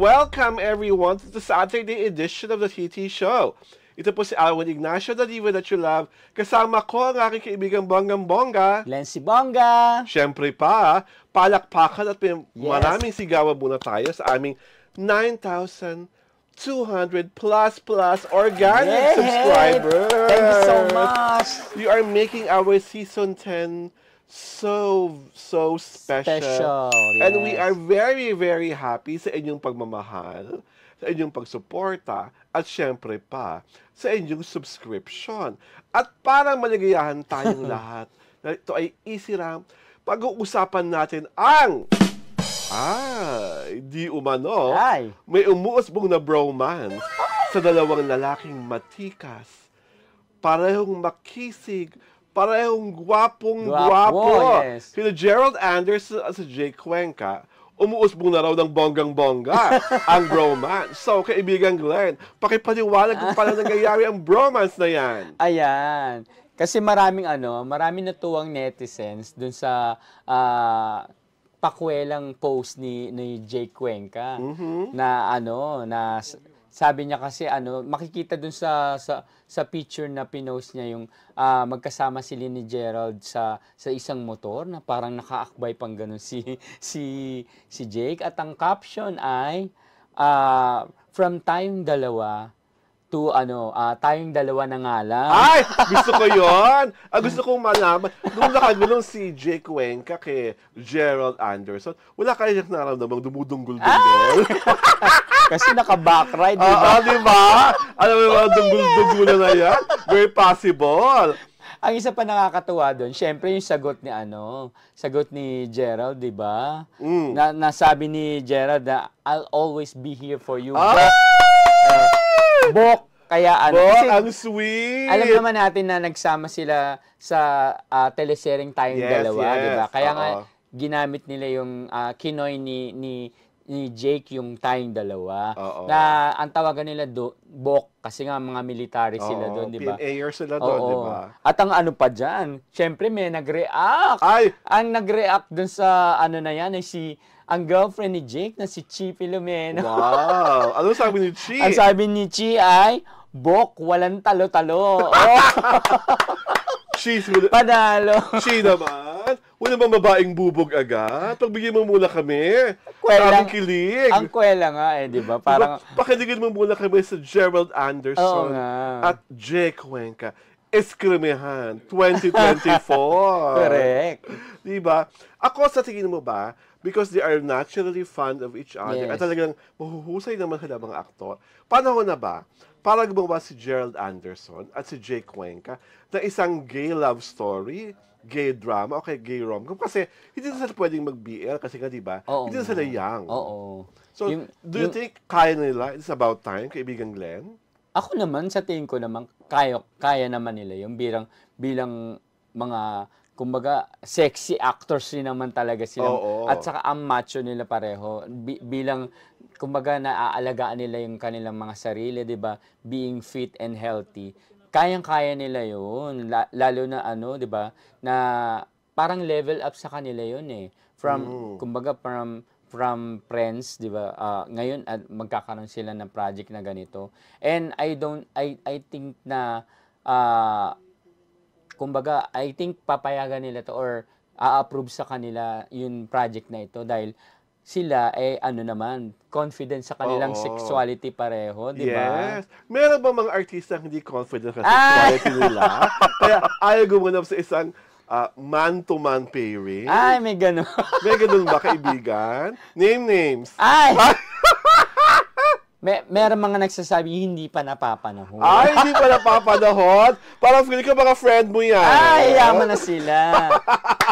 Welcome everyone to the Saturday edition of the TT Show. Ito po si Alwin Ignacio the diva that you love. Kasama ko ang aking kaibigang Bonggang Bongga. Lensi Bongga. Siyempre pa, palakpakan at yes. maraming sigawa muna tayo sa aming 9,000 200 plus plus organic Yay! subscribers. Thank you so much. You are making our season 10 so, so special. special yes. And we are very, very happy sa inyong pagmamahal, sa inyong pagsuporta, at syempre pa, sa inyong subscription. At para maligayahan tayong lahat, ito ay Easy lang, pag-uusapan natin ang Ah, di umano. Ay. May umuusbong na bromance sa dalawang lalaking matikas. Parehong makisig, parehong gwapong gwapo. gwapo. Yes. Kina Gerald Anderson at si Jake Cuenca, umuusbong na raw ng bonggang-bongga ang bromance. So, kaibigan Glenn, pakipaniwala kung paano nangyayari ang bromance na yan. Ayan. Kasi maraming ano, maraming natuwang netizens dun sa uh, pakwelang post ni ni Jake Cuenca mm-hmm. na ano na sabi niya kasi ano makikita dun sa sa sa picture na pinost niya yung uh, magkasama si ni Gerald sa sa isang motor na parang nakaakbay pang ganun si si si Jake at ang caption ay uh, from time dalawa to ano, uh, tayong dalawa na nga lang. Ay! Gusto ko yon ah, Gusto kong malaman. Nung nakagulong si Jake Cuenca kay Gerald Anderson, wala kayo siyang naramdamang dumudunggul-dunggul. Kasi naka-backride, di ba? Oo, ah, ah, di ba? Alam mo yung mga dunggul-dunggul na yan? Very possible. Ang isa pa nakakatuwa doon, syempre yung sagot ni ano, sagot ni Gerald, 'di ba? Mm. Na nasabi ni Gerald na I'll always be here for you. Ah! Bok. Kaya ano. Bok, kasi, ang sweet. Alam naman natin na nagsama sila sa uh, ah, teleseryeng tayong yes, dalawa, yes. di ba? Kaya Uh-oh. nga, ginamit nila yung uh, kinoy ni ni ni Jake yung tayong dalawa. Oo. Na ang tawagan nila do, BOK kasi nga mga military Oo, sila doon, di ba? PNAer sila doon, di ba? At ang ano pa diyan, syempre may nag-react. Ay! Ang nag-react doon sa ano na yan ay si ang girlfriend ni Jake na si Chi Filomeno. Wow! Ano sabi ni Chi? ang sabi ni Chi ay, BOK, walang talo-talo. oh. She's... Panalo. She naman. Wala ba babaeng bubog agad? Pagbigyan mo muna kami. Kwela, Aming kilig. Ang kwela nga eh, di ba? Parang... Diba, pakiligin mo muna kami sa Gerald Anderson at Jay Cuenca. Eskrimihan 2024. Correct. Di ba? Ako sa tingin mo ba, because they are naturally fond of each other yes. at talagang mahuhusay naman sila mga aktor. Panahon na ba para gumawa si Gerald Anderson at si Jay Cuenca na isang gay love story? gay drama, okay, gay rom Kasi hindi na sila pwedeng mag-BL kasi nga, di ba? Hindi na sila young. Oo. So, yung, do you yung, think kaya nila? It's about time, kaibigan Glenn? Ako naman, sa tingin ko naman, kaya, kaya naman nila yung bilang, bilang mga kumbaga sexy actors rin naman talaga sila oh, oh. at saka ang macho nila pareho Bi- bilang kumbaga naaalagaan nila yung kanilang mga sarili 'di ba being fit and healthy kayang-kaya nila yun. Lalo na ano, 'di ba? Na parang level up sa kanila yun eh. From Ooh. Mm. kumbaga from from friends, 'di ba? Uh, ngayon at ah, magkakaroon sila ng project na ganito. And I don't I I think na uh, kumbaga I think papayagan nila to or a-approve sa kanila yung project na ito dahil sila eh, ano naman, confident sa kanilang Oo. sexuality pareho, di ba? Yes. Meron ba mga artista hindi confident sa ah! sexuality nila? Kaya ayaw gumanap sa isang uh, man-to-man pairing. Ay, may ganun. may ganun ba, kaibigan? Name names. Ay! May, meron mga nagsasabi hindi pa napapanahon. Ay, hindi pa napapanahon? Parang feeling ko mga friend mo yan. Ah, Ay, yaman na sila.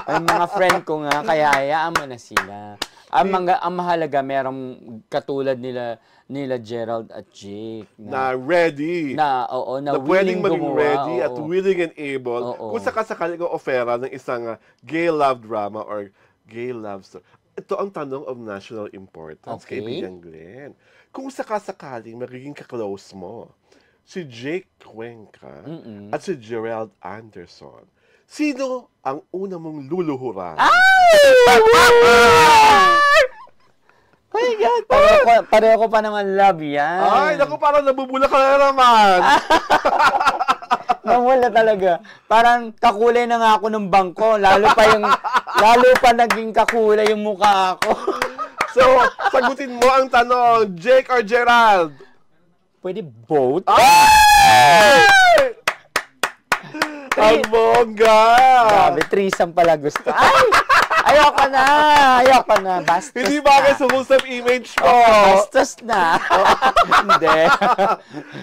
Ang mga friend ko nga, kaya yaman na sila. Ang, mga, ang mahalaga, merong katulad nila nila Gerald at Jake. Na, na ready. Na, oo, na, na willing gumawa. ready oo. at willing and able. Oo. Kung sakasakali ko ofera ng isang ah, gay love drama or gay love story. Ito ang tanong of national importance, okay. kaibigan Glenn. Kung sakasakaling magiging ka-close mo, si Jake Cuenca Mm-mm. at si Gerald Anderson, sino ang una mong luluhuran? Ay! yan. Pareho, ko, pareho ko pa naman love yan. Ay, naku, parang nabubula ka na naman. Nawala talaga. Parang kakulay na nga ako ng bangko. Lalo pa yung, lalo pa naging kakulay yung mukha ako. so, sagutin mo ang tanong, Jake or Gerald? Pwede both. Ay! Ang bongga! Grabe, threesome pala gusto. Ay! Ayoko na. Ayoko na. Bastos Hindi ba bagay sumusap image ko. Oh, bastos na. Hindi.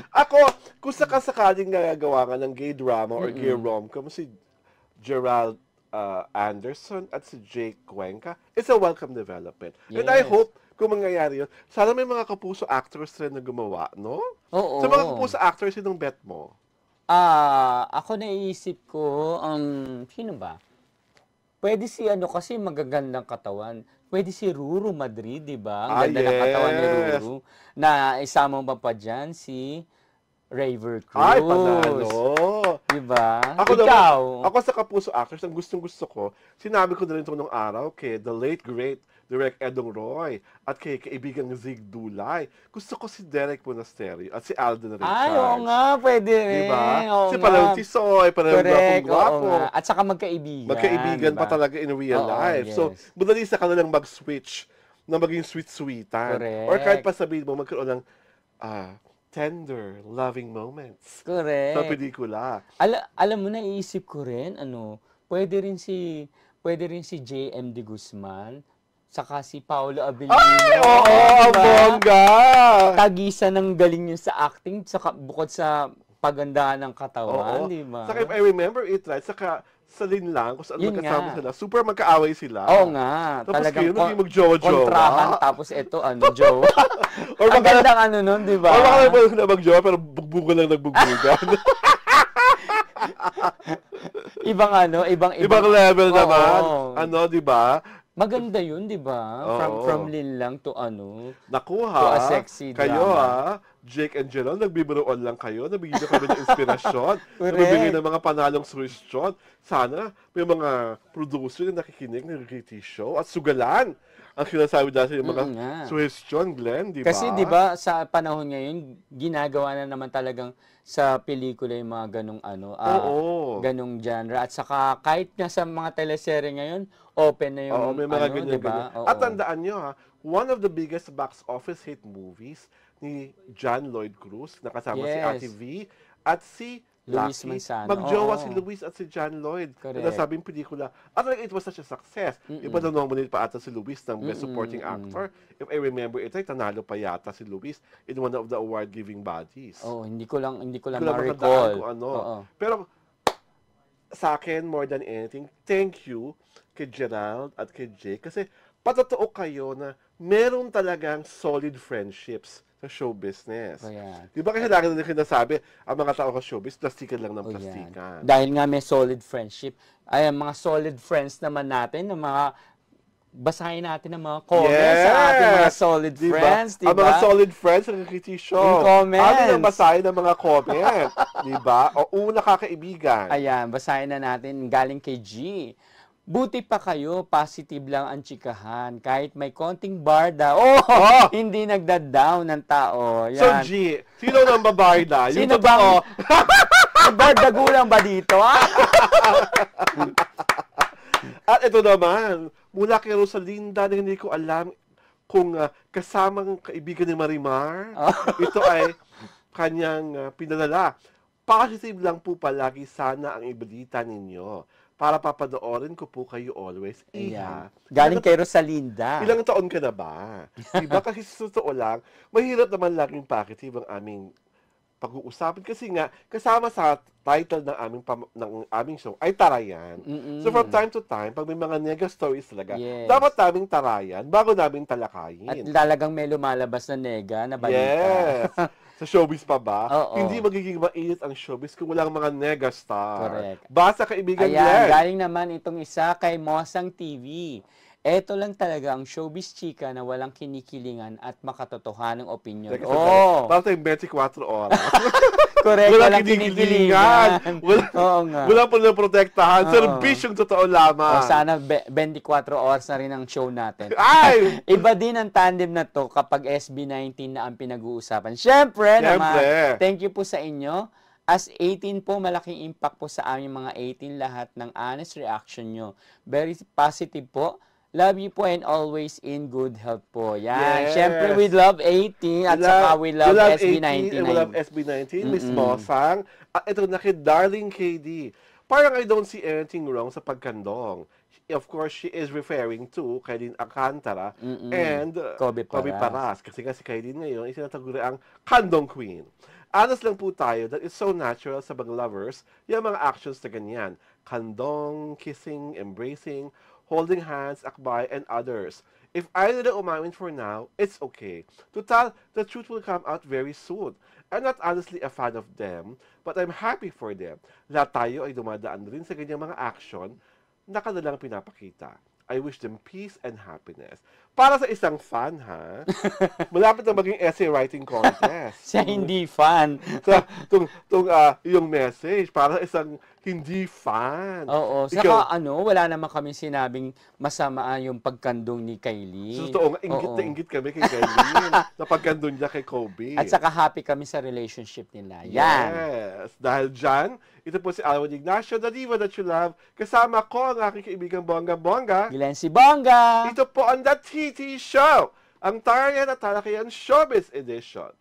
Ako, kung sakasakaling nagagawa ka ng gay drama or mm gay rom-com, si Gerald uh, Anderson at si Jake Cuenca, it's a welcome development. Yes. And I hope kung mangyayari yun, sana may mga kapuso actors rin na gumawa, no? Oo. Sa mga kapuso actors, sinong bet mo? Ah, uh, ako naisip ko, um, sino ba? Pwede si ano kasi magagandang katawan. Pwede si Ruru Madrid, di ba? Ang ah, ganda yes. ng katawan ni Ruru. Na isama mo pa dyan si Raver Cruz. Ay, panalo. Di diba? Ako Ikaw. Naman, ako sa Kapuso Actors, ang gustong-gusto ko, sinabi ko na rin ito nung araw kay the late, great Direk Edong Roy at kay kaibigang Zig Dulay. Gusto ko si Derek Monasterio at si Alden Richards. Ay, oo nga, pwede rin. Diba? Oo si Palang Tisoy, Palang Correct, Gwapo. At saka magkaibigan. Magkaibigan diba? pa talaga in real oo, life. Yes. So, madali sa kanilang mag-switch na maging sweet-sweetan. Correct. Or kahit pa sabihin mo, magkaroon ng ah, uh, tender, loving moments Correct. sa pelikula. Al- alam mo, naiisip ko rin, ano, pwede rin si, pwede rin si JM De Guzman, saka si Paolo Avellino. Ay, oo, oh, diba? bongga! Tagisa ng galing niya sa acting, saka bukod sa pagandaan ng katawan, Oo. di ba? Saka if I remember it right, saka sa linlang, kung saan Yun magkasama nga. sila, super magkaaway sila. Oo nga. Tapos talagang kayo, naging mag-jowa-jowa. kontrahan, tapos ito, ano, jowa. Or Ang baka- gandang ano nun, di ba? O baka naman sila mag-jowa, pero bugbugan lang nagbugbugan. Ibang ano, ibang Ibang level Oo. naman. Ano, di ba? Maganda yun, di ba? From, from lin lang to ano. Nakuha. To a sexy Kayo drama. ah, Jake and Jerome, nagbibiroon lang kayo, nabigyan kami ng inspirasyon, nabibigay ng mga panalong solusyon. Sana may mga producer na nakikinig ng reality show at sugalan ang sinasabi dati yung mga mm, yeah. suhestyon, Glenn, di ba? Kasi di ba sa panahon ngayon, ginagawa na naman talagang sa pelikula yung mga ganong ano, uh, ganong genre. At saka kahit na sa mga teleserye ngayon, open na yung Oo, may mga ano, di ba? At tandaan nyo ha, one of the biggest box office hit movies ni John Lloyd Cruz, nakasama yes. si Ate V, at si Luis Lucky. Mag-jowa oh. si Luis at si John Lloyd. Correct. Na nasabing pelikula. At like, it was such a success. Mm-mm. Iba na nominate pa ata si Luis ng Best Mm-mm. Supporting Actor. If I remember it right, tanalo pa yata si Luis in one of the award-giving bodies. Oh, hindi ko lang hindi ko lang ma-recall. Ko, ano. Oh, oh. Pero sa akin, more than anything, thank you kay Gerald at kay Jake kasi patotoo kayo na meron talagang solid friendships sa show business. Oh, yeah. Di ba kasi lagi na sinasabi, ang mga tao sa showbiz, plastikan lang ng oh, Yeah. Dahil nga may solid friendship, ay ang mga solid friends naman natin, ng mga basahin natin ang mga comments yes! sa ating mga solid diba? friends, diba? Ang mga solid friends ng Kitty Show. Yung comments. Atin ang basahin ng mga comments, diba? O una kakaibigan. Ayan, basahin na natin galing kay G. Buti pa kayo, positive lang ang chikahan. Kahit may konting barda, oh, oh! hindi nagda-down ng tao. Yan. So, G, sino nang babarda? Yung sino ba? bang... barda gulang ba dito? Ah? At ito naman, mula kay Rosalinda na hindi ko alam kung uh, ah, kasamang kaibigan ni Marimar, ito ay kanyang uh, pinalala. Positive lang po palagi sana ang ibalita ninyo para papanoorin ko po kayo always. Iha. Yeah. Galing kay Rosalinda. Ilang taon ka na ba? diba? Kasi sa totoo lang, mahirap naman laging positive ang aming pag-uusapin kasi nga kasama sa title ng aming pam- ng aming show ay tarayan. Mm-mm. So from time to time pag may mga nega stories talaga, yes. dapat naming tarayan bago namin talakayin. At lalagang may lumalabas na nega na balita. Yes. sa showbiz pa ba? Oo. Hindi magiging mainit ang showbiz kung walang mga negastar. Correct. Basa kaibigan Ayan, yan. galing naman itong isa kay Mosang TV. Ito lang talaga ang showbiz chika na walang kinikilingan at makatotohanang opinion. Teka, oh. Parang tayong 24 oras. Correct, walang, walang kinikilingan. Wala, Oo nga. Wala pa na protektahan. Oh. Service totoo lamang. O, sana 24 hours na rin ang show natin. Ay! Iba din ang tandem na to kapag SB19 na ang pinag-uusapan. Siyempre, Siyempre. naman, thank you po sa inyo. As 18 po, malaking impact po sa aming mga 18 lahat ng honest reaction nyo. Very positive po Love you po and always in good health po. Yan. Yes. Siyempre, we love 18 at love, saka we love, love SB19. we love SB19, mm-hmm. Mosang. At ito na kay Darling KD. Parang I don't see anything wrong sa pagkandong. Of course, she is referring to Kailin Alcantara mm-hmm. and uh, Kobe Paras. Kobe Paras. Kasi nga si Kailin ngayon ay sinataguri ang kandong queen. Honest lang po tayo that it's so natural sa mga lovers yung mga actions na ganyan. Kandong, kissing, embracing, Holding Hands, Akbay, and others. If I didn't umamin for now, it's okay. To tell the truth will come out very soon. I'm not honestly a fan of them, but I'm happy for them. Lahat tayo ay dumadaan rin sa ganyang mga action na kanilang pinapakita. I wish them peace and happiness. para sa isang fan, ha? Malapit na maging essay writing contest. Siya hindi fan. sa, tung, tung, uh, yung message, para sa isang hindi fan. Oo. Ikaw, Saka ano, wala naman kami sinabing masama ah, yung pagkandong ni Kylie. So, totoo nga, ingit Oo. na ingit kami kay Kylie na pagkandong niya kay Kobe. At saka happy kami sa relationship nila. Yan. Yes. Dahil dyan, ito po si Alwin Ignacio, The Diva That You Love. Kasama ko ang aking kaibigan Bongga Bongga. Gilan si Bongga. Ito po ang The TT Show, ang tarian at Talakayan showbiz edition.